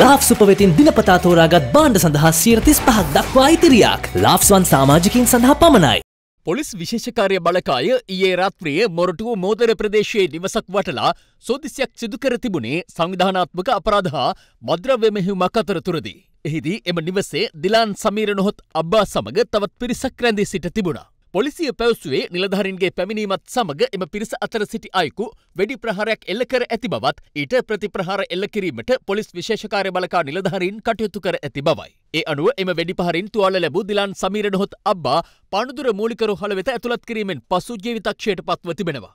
Laugh සුපවෙතින් දිනපතා තෝරාගත් බාණ්ඩ සඳහා සීරතිස් පහක් දක්වා ඉතිරියක් ලාෆ්ස්වන් සාමාජිකින් සඳහා පමණයි. පොලිස් විශේෂකාරය බලකාය ඒ රාත්‍රිය මොරටුව මෝදර ප්‍රදේශයේ නිවසක් වටලා සෝදිසියක් සිදුකර තිබුණේ සංවිධානාත්මක අපරාධ හා මද්‍රව්‍ය මෙහිුමක් අතරතුරදී. එහිදී එම නිවසේ දිලාන් සමීර නොහොත් අබ්බා සමඟ තවත් පිරිසක් රැඳී සිට තිබුණා. පොලිසිය පැවසුවේ නිලධාරින්ගේ පැමිණීමත් සමග එම පිරිස අතර සිටි අයෙකු වෙඩි ප්‍රහාරයක් එල්ල කර ඇති බවත් ඊට ප්‍රතිප්‍රහාර එල්ල කිරීමට පොලිස් විශේෂකාර්ය බලකා නිලධාරීන් කටයුතු කර ඇති බවයි. ඒ අනුව එම වෙඩිපහරින් තුවාල ලැබූ දිලාන් සමීර නොහොත් අබ්බා පානදුර මූලිකරු හළ වෙත ඇතුළත් කිරීමෙන් පසු ජීවිතක්ෂයට පත්ව තිබෙනවා.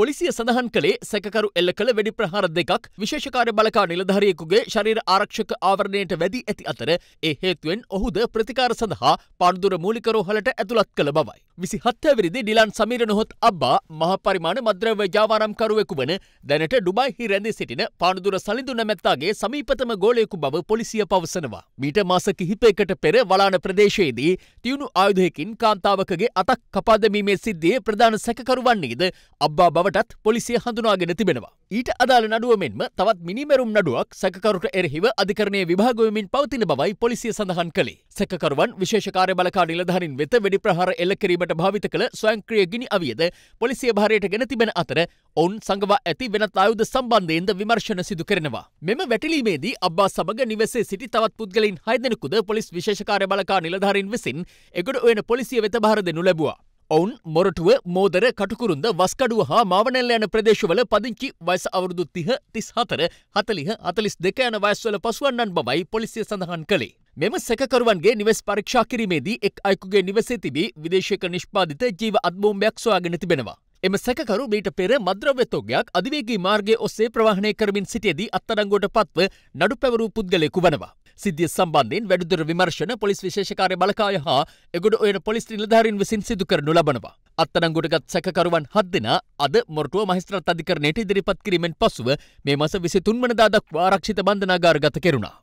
පොලිසිය සඳහන් කළේ සැකරු එල්ල කළ වැඩි ප්‍රහාර දෙකක් විශේෂකාර බලකා නිලධාරියෙකුගේ ශරීර ආරක්ෂක ආවරණයට වැදී ඇති අතර ඒ හේතුවෙන් ඔහුද ප්‍රතිකාර සඳහා පන්දුර මූලිකරෝහලට ඇතුළත් කළ බවයි. විසි හත්තැවිරිදි ඩිලන් සමීර නොහොත් අබ්බා මහපරිමාණ මද්‍රව ජාවාරම්කරුවෙකු වන දැනට ඩුබයිහි රැඳී සිටින පානදුර සලිඳු නැමැත්තාගේ සමීපතම ගෝලයෙකු බව පොලිසිය පවසනවා. මීට මාස කිහිපයකට පෙර වලාන ප්‍රදේශයේදී තියුණු ආයුධයකින් කාන්තාවකගේ අතක් කපාදමීමේ සිද්ධියේ ප්‍රධාන සැකකරු වන්නේද අබ්බා බව තවටත් පොලිසිය හඳුනාගෙන තිබෙනවා. ඊට අදාළ නඩුව මෙන්ම තවත් මිනිමැරුම් නඩුවක් සැකකරුට එරෙහිව අධිකරණය විභාගයමින් පවතින බවයි පොලිසිය සඳහන් කළේ. සැකකරුවන් විශේෂකාරය බලකා නිලධාරින් වෙත වෙඩි ප්‍රහාර එල්ල කිරීමට භාවිත කළ ස්වයංක්‍රිය ගිනි අවියද පොලිසිය භාරයට ගෙන තිබෙන අතර ඔවුන් සඟවා ඇති වෙනත් ආයුධ සම්බන්ධයෙන්ද විමර්ශන සිදු කරනවා. මෙම වැටලීමේදී අබ්බා සමග නිවසේ සිටි තවත් පුද්ගලයින් හයදෙනෙකුද පොලිස් විශේෂකාරය බලකා නිලධාරින් විසින් එගොඩ ඔයන පොලිසිය වෙත භාර දෙනු ලැබුවා. ඔවුන් මොරටුව මෝදර කටුකුරුන්ද වස්කඩුව හා මාවනැල්ල යන ප්‍රදේශවල පදිංචි වයස අවුරුදු තිහ තිස් හතර හතලිහ අතලිස් දෙක යන වයස්වල පසුවන්නන් බවයි පොලිසිය සඳහන් කළේ. මෙම සැකරුවන්ගේ නිවස් පරීක්ෂා කිරීමේදී එක් අයකුගේ නිවසේ තිබී විදේශයක නිෂ්පාදිත ජීව අත්බෝම්බයක් සොයාගෙන තිබෙනවා. එම සැකරු මීට පෙර මද්‍රව්‍යතෝගයක් අධිවේගී මාර්ගය ඔස්සේ ප්‍රවාහණය කරමින් සිටියදී අත්අඩංගුවට පත්ව නඩු පැවරූ පුද්ගලයෙකු වනවා. සිද්ධිය සම්බන්ධයෙන් වැඩිදුර විමර්ශන පොලිස් විශේෂකාරය බලකාය හා එගොඩ ඔයන පොලිස් නිලධාරීන් විසින් සිදු කරනු ලබනවා. අත්තනංගොඩගත් සැකකරුවන් හත් දෙනා අද මොරටුව මහිස්ත්‍රත් අධිකරණයට ඉදිරිපත් කිරීමෙන් පසුව මේ මස විසි තුන්වනදා දක්වා ආරක්ෂිත බන්ධනාගාරගත කෙරුණා.